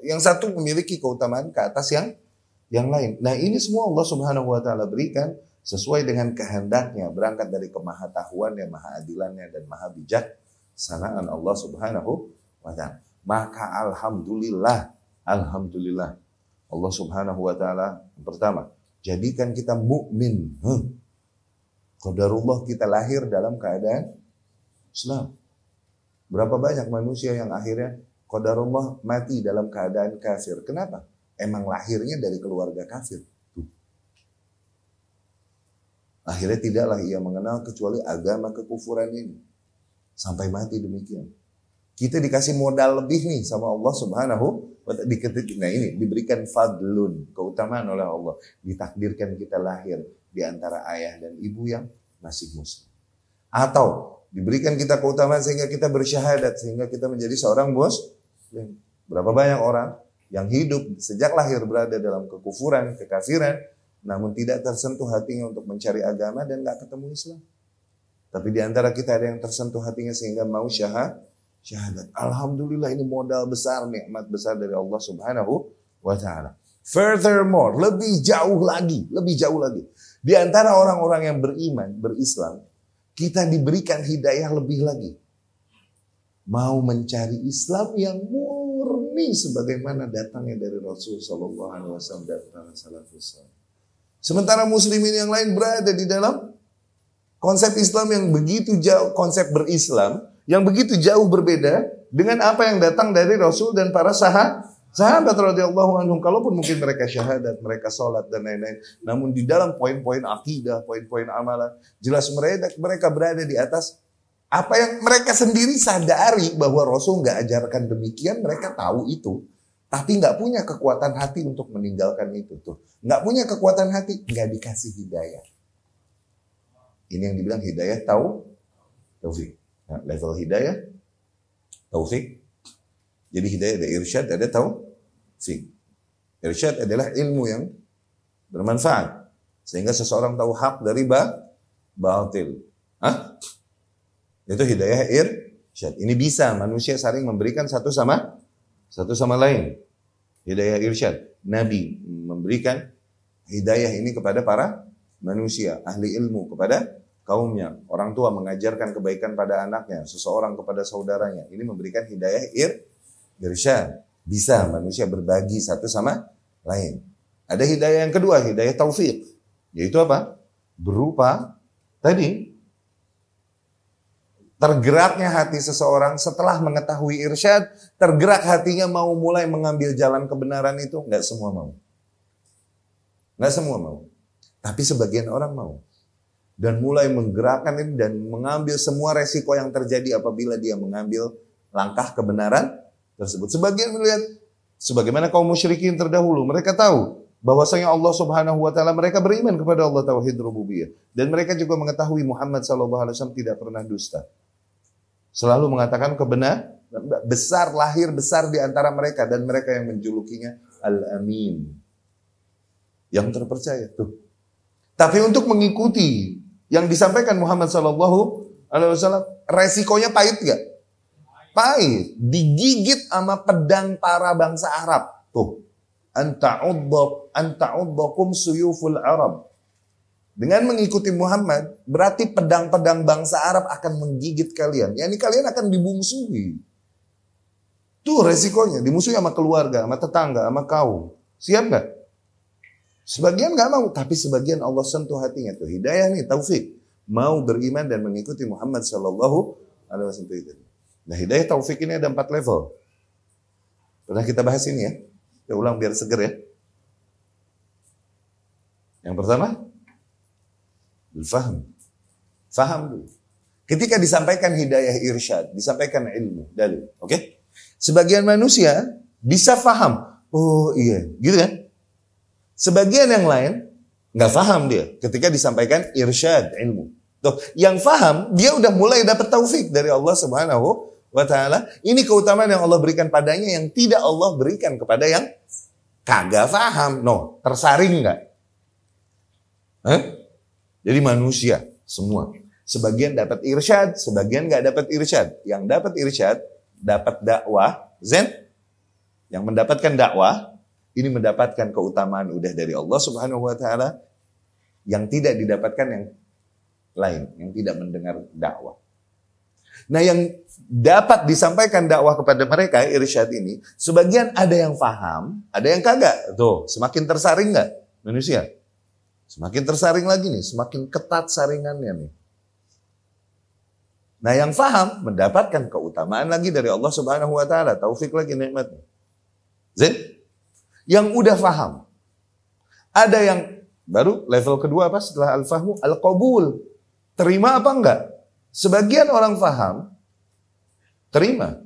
yang satu memiliki keutamaan ke atas yang yang lain. Nah ini semua Allah Subhanahu Wa Taala berikan sesuai dengan kehendaknya berangkat dari kemahatahuan yang maha adilannya dan maha bijak sanaan Allah Subhanahu Wa Taala. Maka alhamdulillah, alhamdulillah Allah Subhanahu Wa Taala pertama jadikan kita mukmin. Hmm. Qadarullah kita lahir dalam keadaan Islam. Berapa banyak manusia yang akhirnya Qadarullah mati dalam keadaan kafir. Kenapa? Emang lahirnya dari keluarga kafir. Akhirnya tidaklah ia mengenal kecuali agama kekufuran ini. Sampai mati demikian. Kita dikasih modal lebih nih sama Allah subhanahu wa ta'ala. Nah ini diberikan fadlun, keutamaan oleh Allah. Ditakdirkan kita lahir di antara ayah dan ibu yang masih muslim. Atau diberikan kita keutamaan sehingga kita bersyahadat, sehingga kita menjadi seorang bos Berapa banyak orang yang hidup sejak lahir berada dalam kekufuran, kekafiran, namun tidak tersentuh hatinya untuk mencari agama dan nggak ketemu Islam. Tapi di antara kita ada yang tersentuh hatinya sehingga mau syahad, syahadat. Alhamdulillah ini modal besar, nikmat besar dari Allah Subhanahu wa taala. Furthermore, lebih jauh lagi, lebih jauh lagi. Di antara orang-orang yang beriman, berislam, kita diberikan hidayah lebih lagi mau mencari Islam yang murni sebagaimana datangnya dari Rasul Shallallahu Alaihi Wasallam dan para salafus Sementara muslimin yang lain berada di dalam konsep Islam yang begitu jauh, konsep berislam yang begitu jauh berbeda dengan apa yang datang dari Rasul dan para sahabat. Sahabat radhiyallahu anhum kalaupun mungkin mereka syahadat, mereka sholat dan lain-lain, namun di dalam poin-poin akidah, poin-poin amalan, jelas mereka mereka berada di atas apa yang mereka sendiri sadari bahwa Rasul nggak ajarkan demikian, mereka tahu itu. Tapi nggak punya kekuatan hati untuk meninggalkan itu tuh. Nggak punya kekuatan hati, nggak dikasih hidayah. Ini yang dibilang hidayah tahu taufik. Nah, level hidayah tahu taufik. Jadi hidayah ada irsyad, ada sih Irsyad adalah ilmu yang bermanfaat sehingga seseorang tahu hak dari ba batil. Hah? Itu hidayah irsyad. Ini bisa manusia saling memberikan satu sama satu sama lain. Hidayah irsyad. Nabi memberikan hidayah ini kepada para manusia, ahli ilmu kepada kaumnya. Orang tua mengajarkan kebaikan pada anaknya, seseorang kepada saudaranya. Ini memberikan hidayah ir irsyad. Bisa manusia berbagi satu sama lain. Ada hidayah yang kedua, hidayah taufik. Yaitu apa? Berupa tadi Tergeraknya hati seseorang setelah mengetahui irsyad, tergerak hatinya mau mulai mengambil jalan kebenaran itu, nggak semua mau. Nggak semua mau. Tapi sebagian orang mau. Dan mulai menggerakkan ini dan mengambil semua resiko yang terjadi apabila dia mengambil langkah kebenaran tersebut. Sebagian melihat, sebagaimana kaum musyrikin terdahulu, mereka tahu bahwasanya Allah Subhanahu wa taala mereka beriman kepada Allah tauhid rububiyah dan mereka juga mengetahui Muhammad sallallahu alaihi wasallam tidak pernah dusta. Selalu mengatakan kebenar, besar, lahir besar di antara mereka. Dan mereka yang menjulukinya Al-Amin. Yang terpercaya. Tuh. Tapi untuk mengikuti yang disampaikan Muhammad Sallallahu Alaihi Wasallam, resikonya pahit gak? Pahit. Digigit sama pedang para bangsa Arab. Tuh. Anta'uddakum suyuful Arab dengan mengikuti Muhammad, berarti pedang-pedang bangsa Arab akan menggigit kalian. Ya ini kalian akan dibungsuhi. Itu resikonya, dimusuhi sama keluarga, sama tetangga, sama kaum. Siap nggak? Sebagian nggak mau, tapi sebagian Allah sentuh hatinya tuh hidayah nih, taufik. Mau beriman dan mengikuti Muhammad Shallallahu Alaihi Wasallam. Nah hidayah taufik ini ada empat level. Pernah kita bahas ini ya. Saya ulang biar seger ya. Yang pertama, Faham. Faham dulu. Ketika disampaikan hidayah irsyad, disampaikan ilmu, dalil. Oke? Okay? Sebagian manusia bisa faham. Oh iya, gitu kan? Sebagian yang lain nggak faham dia ketika disampaikan irsyad ilmu. Tuh, yang faham dia udah mulai dapat taufik dari Allah Subhanahu wa taala. Ini keutamaan yang Allah berikan padanya yang tidak Allah berikan kepada yang kagak faham. No, tersaring nggak? Jadi manusia semua. Sebagian dapat irsyad, sebagian nggak dapat irsyad. Yang dapat irsyad dapat dakwah, zen. Yang mendapatkan dakwah ini mendapatkan keutamaan udah dari Allah Subhanahu wa taala yang tidak didapatkan yang lain, yang tidak mendengar dakwah. Nah, yang dapat disampaikan dakwah kepada mereka irsyad ini, sebagian ada yang paham, ada yang kagak. Tuh, semakin tersaring nggak manusia? Semakin tersaring lagi nih, semakin ketat saringannya nih. Nah yang faham mendapatkan keutamaan lagi dari Allah Subhanahu wa taala, taufik lagi nikmatnya. Zin, Yang udah faham. Ada yang baru level kedua apa setelah al-fahmu al-qabul. Terima apa enggak? Sebagian orang faham, terima.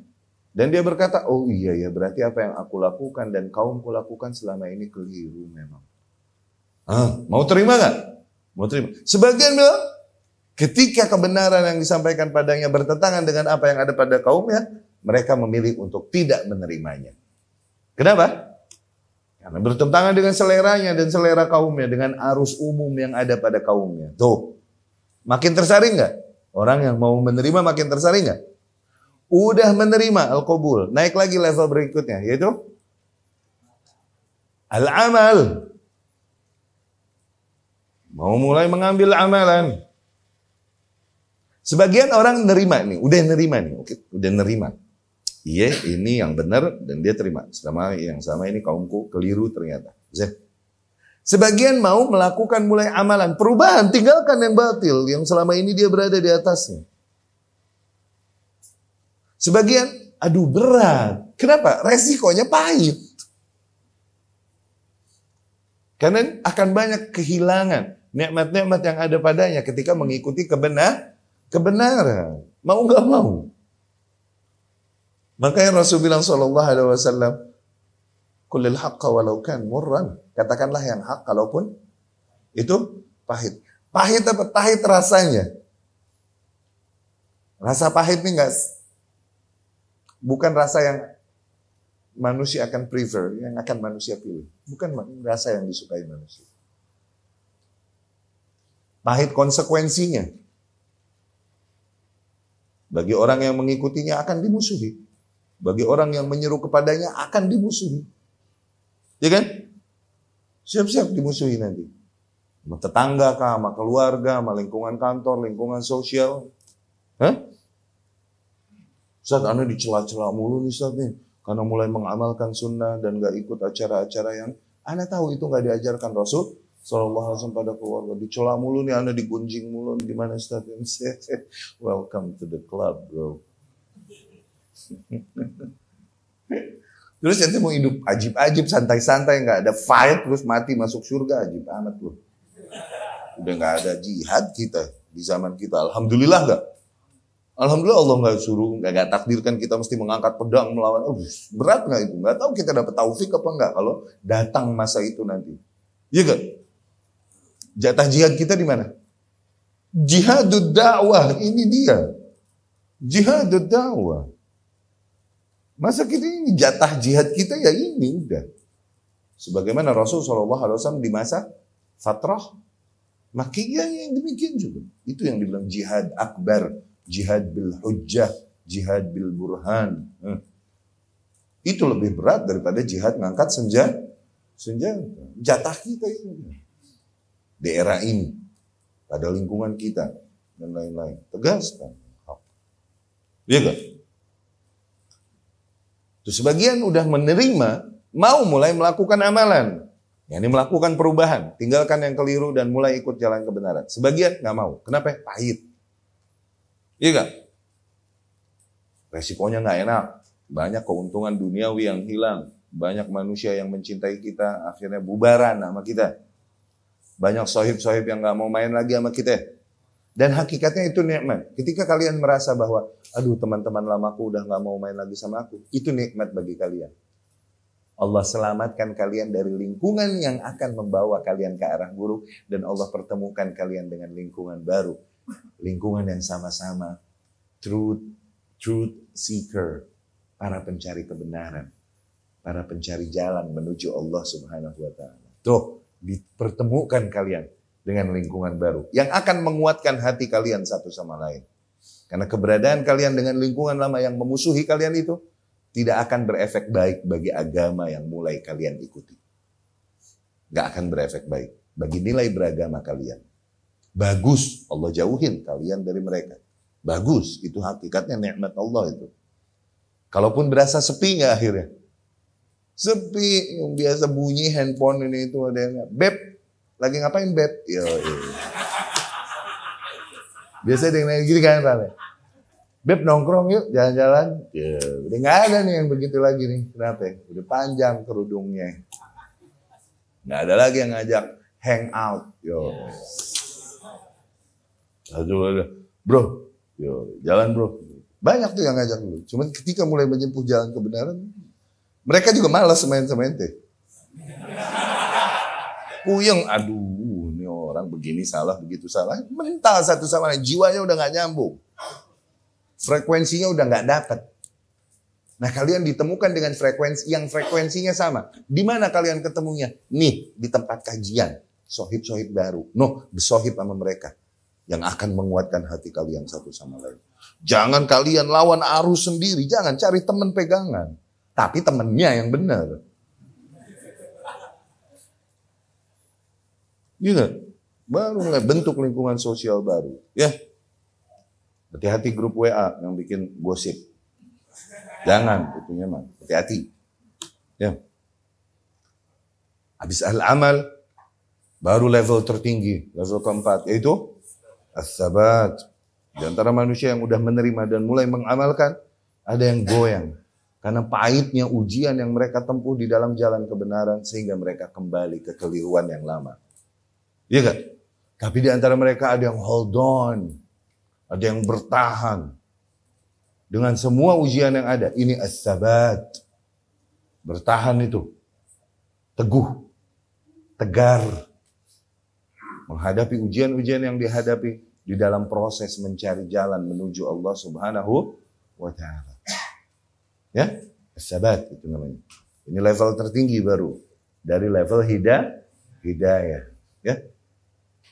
Dan dia berkata, oh iya ya berarti apa yang aku lakukan dan kaumku lakukan selama ini keliru memang. Ah, mau terima nggak? Mau terima. Sebagian bilang, ketika kebenaran yang disampaikan padanya bertentangan dengan apa yang ada pada kaumnya, mereka memilih untuk tidak menerimanya. Kenapa? Karena bertentangan dengan seleranya dan selera kaumnya, dengan arus umum yang ada pada kaumnya. Tuh, makin tersaring nggak? Orang yang mau menerima makin tersaring nggak? Udah menerima al-qabul, naik lagi level berikutnya, yaitu al-amal. Mau mulai mengambil amalan. Sebagian orang nerima nih, udah nerima nih, oke, udah nerima. Iya, ini yang benar dan dia terima. Sama yang sama ini kaumku keliru ternyata. Sebagian mau melakukan mulai amalan perubahan, tinggalkan yang batil yang selama ini dia berada di atasnya. Sebagian, aduh berat. Kenapa? Resikonya pahit. Karena akan banyak kehilangan nikmat-nikmat yang ada padanya ketika mengikuti kebenar kebenaran. Mau nggak mau. Makanya Rasul bilang Shallallahu Alaihi Wasallam, kulil haqqa walau kan murran. Katakanlah yang hak kalaupun itu pahit. Pahit apa? Pahit rasanya. Rasa pahit ini enggak bukan rasa yang manusia akan prefer, yang akan manusia pilih. Bukan rasa yang disukai manusia pahit konsekuensinya. Bagi orang yang mengikutinya akan dimusuhi. Bagi orang yang menyeru kepadanya akan dimusuhi. Ya kan? Siap-siap dimusuhi nanti. Sama tetangga kah, sama keluarga, sama lingkungan kantor, lingkungan sosial. Hah? Ustaz, Anda dicela-cela mulu nih Ustaz nih. Karena mulai mengamalkan sunnah dan gak ikut acara-acara yang Anda tahu itu gak diajarkan Rasul Sallallahu Alaihi pada keluarga. Dicela mulu nih, anda digunjing mulu, gimana Ustaz? Welcome to the club, bro. terus nanti mau hidup ajib-ajib, santai-santai, nggak ada fight, terus mati masuk surga, ajib amat loh. Udah nggak ada jihad kita di zaman kita. Alhamdulillah nggak? Alhamdulillah Allah nggak suruh, nggak takdirkan kita mesti mengangkat pedang melawan. Oh, berat nggak itu? Nggak tahu kita dapat taufik apa nggak kalau datang masa itu nanti. Iya kan? Jatah jihad kita di mana? Jihadud dakwah ini dia. Jihadud dakwah. Masa kita ini jatah jihad kita ya ini udah. Sebagaimana Rasul Shallallahu Alaihi Wasallam di masa fatrah Makiyah yang demikian juga. Itu yang dibilang jihad akbar, jihad bil hujjah, jihad bil burhan. Hmm. Itu lebih berat daripada jihad ngangkat senja, senjata. Jatah kita ini daerah ini, pada lingkungan kita, dan lain-lain. Tegaskan. Iya kan? Terus sebagian udah menerima, mau mulai melakukan amalan. Ya, ini melakukan perubahan, tinggalkan yang keliru dan mulai ikut jalan kebenaran. Sebagian nggak mau. Kenapa? Pahit. Iya kan? Resikonya nggak enak. Banyak keuntungan duniawi yang hilang. Banyak manusia yang mencintai kita akhirnya bubaran sama kita. Banyak sohib-sohib yang nggak mau main lagi sama kita. Dan hakikatnya itu nikmat. Ketika kalian merasa bahwa, aduh teman-teman lamaku udah nggak mau main lagi sama aku, itu nikmat bagi kalian. Allah selamatkan kalian dari lingkungan yang akan membawa kalian ke arah buruk dan Allah pertemukan kalian dengan lingkungan baru, lingkungan yang sama-sama truth truth seeker, para pencari kebenaran, para pencari jalan menuju Allah Subhanahu wa taala. Tuh, dipertemukan kalian dengan lingkungan baru yang akan menguatkan hati kalian satu sama lain. Karena keberadaan kalian dengan lingkungan lama yang memusuhi kalian itu tidak akan berefek baik bagi agama yang mulai kalian ikuti. Gak akan berefek baik bagi nilai beragama kalian. Bagus Allah jauhin kalian dari mereka. Bagus itu hakikatnya nikmat Allah itu. Kalaupun berasa sepi gak akhirnya? sepi yang biasa bunyi handphone ini itu ada yang beb lagi ngapain beb yo, biasa ada yang nanya gitu kan rame Beb nongkrong yuk jalan-jalan ya udah nggak ada nih yang begitu lagi nih kenapa ya? udah panjang kerudungnya nggak ada lagi yang ngajak hang out yo Aduh, bro yo jalan bro banyak tuh yang ngajak dulu cuman ketika mulai menyempuh jalan kebenaran mereka juga malas main sama ente. Kuyeng, aduh, ini orang begini salah, begitu salah. Mental satu sama lain, jiwanya udah nggak nyambung. Frekuensinya udah nggak dapat. Nah kalian ditemukan dengan frekuensi yang frekuensinya sama. Di mana kalian ketemunya? Nih di tempat kajian. Sohib-sohib baru. No, sohib sama mereka. Yang akan menguatkan hati kalian satu sama lain. Jangan kalian lawan arus sendiri. Jangan cari teman pegangan. Tapi temennya yang benar. Gitu. Baru mulai bentuk lingkungan sosial baru. Ya. Hati-hati grup WA yang bikin gosip. Jangan, itu mah. Hati-hati. Ya. Habis al-amal, baru level tertinggi, level keempat, yaitu as-sabat. Di antara manusia yang udah menerima dan mulai mengamalkan, ada yang goyang karena pahitnya ujian yang mereka tempuh di dalam jalan kebenaran sehingga mereka kembali ke keliruan yang lama. Iya kan? Tapi di antara mereka ada yang hold on, ada yang bertahan dengan semua ujian yang ada. Ini as-sabat. Bertahan itu. Teguh. Tegar. Menghadapi ujian-ujian yang dihadapi di dalam proses mencari jalan menuju Allah Subhanahu wa taala. Ya, sabat itu namanya. Ini level tertinggi baru dari level hida, hidayah. Ya.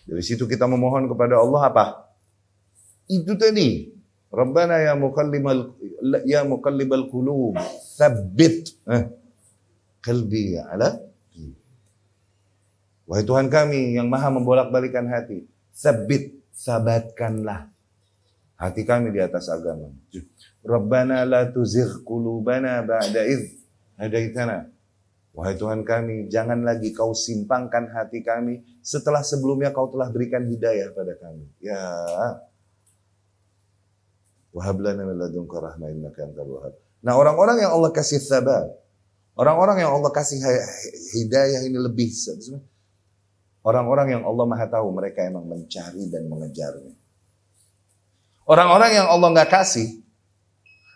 Dari situ kita memohon kepada Allah apa? Itu tadi. Rabbana ya mukallimal ya mukallibal qulub, tsabbit eh, qalbi ala Wahai Tuhan kami yang maha membolak-balikan hati, sabit, sabatkanlah hati kami di atas agama. Rabbana la tuzigh qulubana ba'da idh hadaitana. Wahai Tuhan kami, jangan lagi kau simpangkan hati kami setelah sebelumnya kau telah berikan hidayah pada kami. Ya. Wahab lana min ladunka rahmah innaka antal wahhab. Nah, orang-orang yang Allah kasih sabar orang-orang yang Allah kasih hidayah ini lebih orang-orang yang Allah Maha tahu mereka emang mencari dan mengejarnya. Orang-orang yang Allah nggak kasih,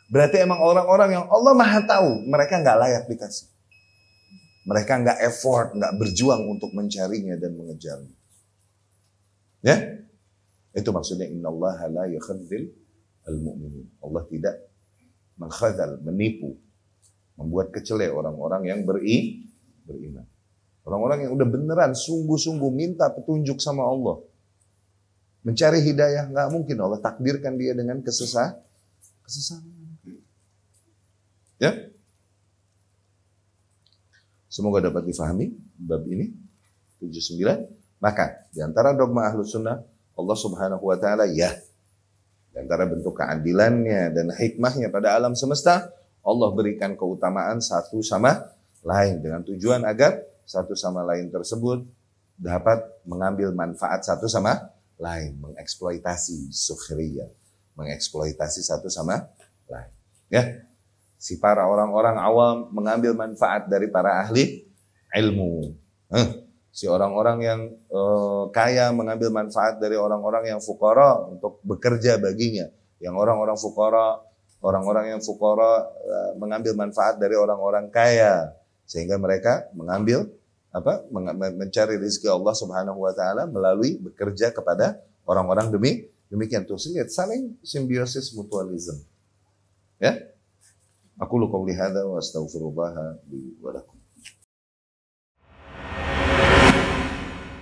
Berarti emang orang-orang yang Allah maha tahu, mereka nggak layak dikasih. Mereka nggak effort, nggak berjuang untuk mencarinya dan mengejarnya. Ya, itu maksudnya Inna Allah la yakhdil al muminin. Allah tidak mengkhazal, menipu, membuat kecele orang-orang yang beri, beriman. Orang-orang yang udah beneran sungguh-sungguh minta petunjuk sama Allah. Mencari hidayah nggak mungkin Allah takdirkan dia dengan kesesah, kesesatan. Ya. Semoga dapat difahami bab ini 79. Maka di antara dogma Ahlus Sunnah Allah Subhanahu wa taala ya. Di antara bentuk keadilannya dan hikmahnya pada alam semesta, Allah berikan keutamaan satu sama lain dengan tujuan agar satu sama lain tersebut dapat mengambil manfaat satu sama lain, mengeksploitasi sukhriya, mengeksploitasi satu sama lain. Ya, Si para orang-orang awam mengambil manfaat dari para ahli ilmu. Eh, si orang-orang yang eh, kaya mengambil manfaat dari orang-orang yang fukara untuk bekerja baginya. Yang orang-orang fukara, orang-orang yang fukara eh, mengambil manfaat dari orang-orang kaya sehingga mereka mengambil apa mencari rezeki Allah Subhanahu wa taala melalui bekerja kepada orang-orang demi demikian tuh saling simbiosis mutualism, ya Aku lu qauli hadza wa astaghfirullah li wa lakum.